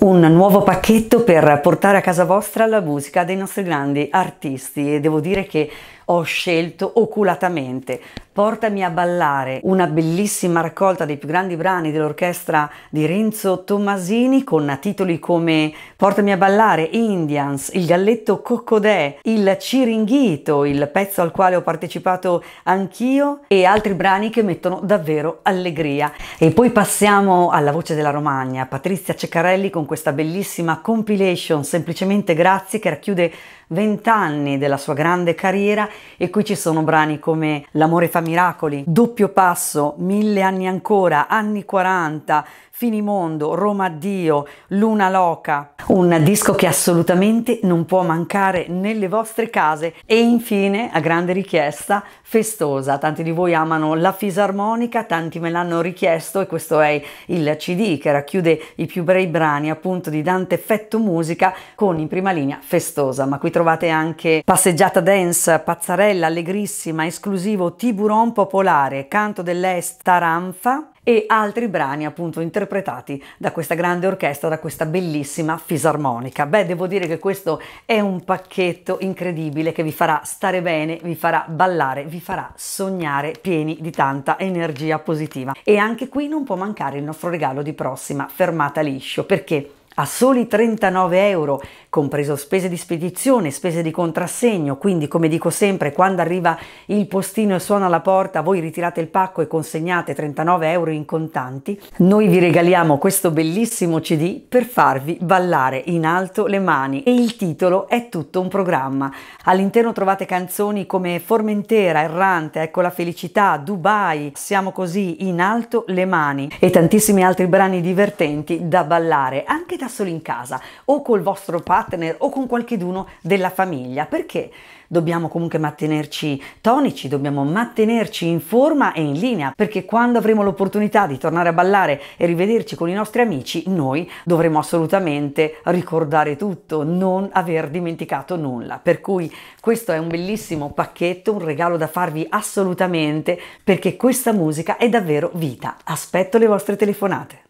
un nuovo pacchetto per portare a casa vostra la musica dei nostri grandi artisti e devo dire che ho scelto oculatamente Portami a ballare, una bellissima raccolta dei più grandi brani dell'orchestra di Renzo Tommasini con titoli come Portami a ballare, Indians, Il galletto coccodè, Il ciringhito, il pezzo al quale ho partecipato anch'io e altri brani che mettono davvero allegria. E poi passiamo alla voce della Romagna, Patrizia Ceccarelli con questa bellissima compilation Semplicemente grazie che racchiude vent'anni della sua grande carriera e qui ci sono brani come L'amore fa miracoli, Doppio passo, Mille anni ancora, Anni 40, Finimondo, Roma Dio, Luna Loca, un disco che assolutamente non può mancare nelle vostre case e infine, a grande richiesta, Festosa, tanti di voi amano la fisarmonica, tanti me l'hanno richiesto e questo è il CD che racchiude i più bei brani appunto di Dante Effetto Musica con in prima linea Festosa, ma qui trovate anche Passeggiata Dance, Pazzarella, Allegrissima, Esclusivo, Tiburon Popolare, Canto dell'Est, Taranfa e altri brani appunto interpretati da questa grande orchestra, da questa bellissima fisarmonica. Beh, devo dire che questo è un pacchetto incredibile che vi farà stare bene, vi farà ballare, vi farà sognare pieni di tanta energia positiva. E anche qui non può mancare il nostro regalo di prossima fermata liscio, perché a soli 39 euro, compreso spese di spedizione, spese di contrassegno, quindi come dico sempre, quando arriva il postino e suona la porta, voi ritirate il pacco e consegnate 39 euro in contanti, noi vi regaliamo questo bellissimo CD per farvi ballare in alto le mani e il titolo è tutto un programma. All'interno trovate canzoni come Formentera, Errante, Ecco la felicità, Dubai, Siamo così in alto le mani e tantissimi altri brani divertenti da ballare, anche da sia solo in casa o col vostro partner o con qualcheduno della famiglia, perché dobbiamo comunque mantenerci tonici, dobbiamo mantenerci in forma e in linea, perché quando avremo l'opportunità di tornare a ballare e rivederci con i nostri amici, noi dovremo assolutamente ricordare tutto, non aver dimenticato nulla. Per cui questo è un bellissimo pacchetto, un regalo da farvi assolutamente, perché questa musica è davvero vita. Aspetto le vostre telefonate.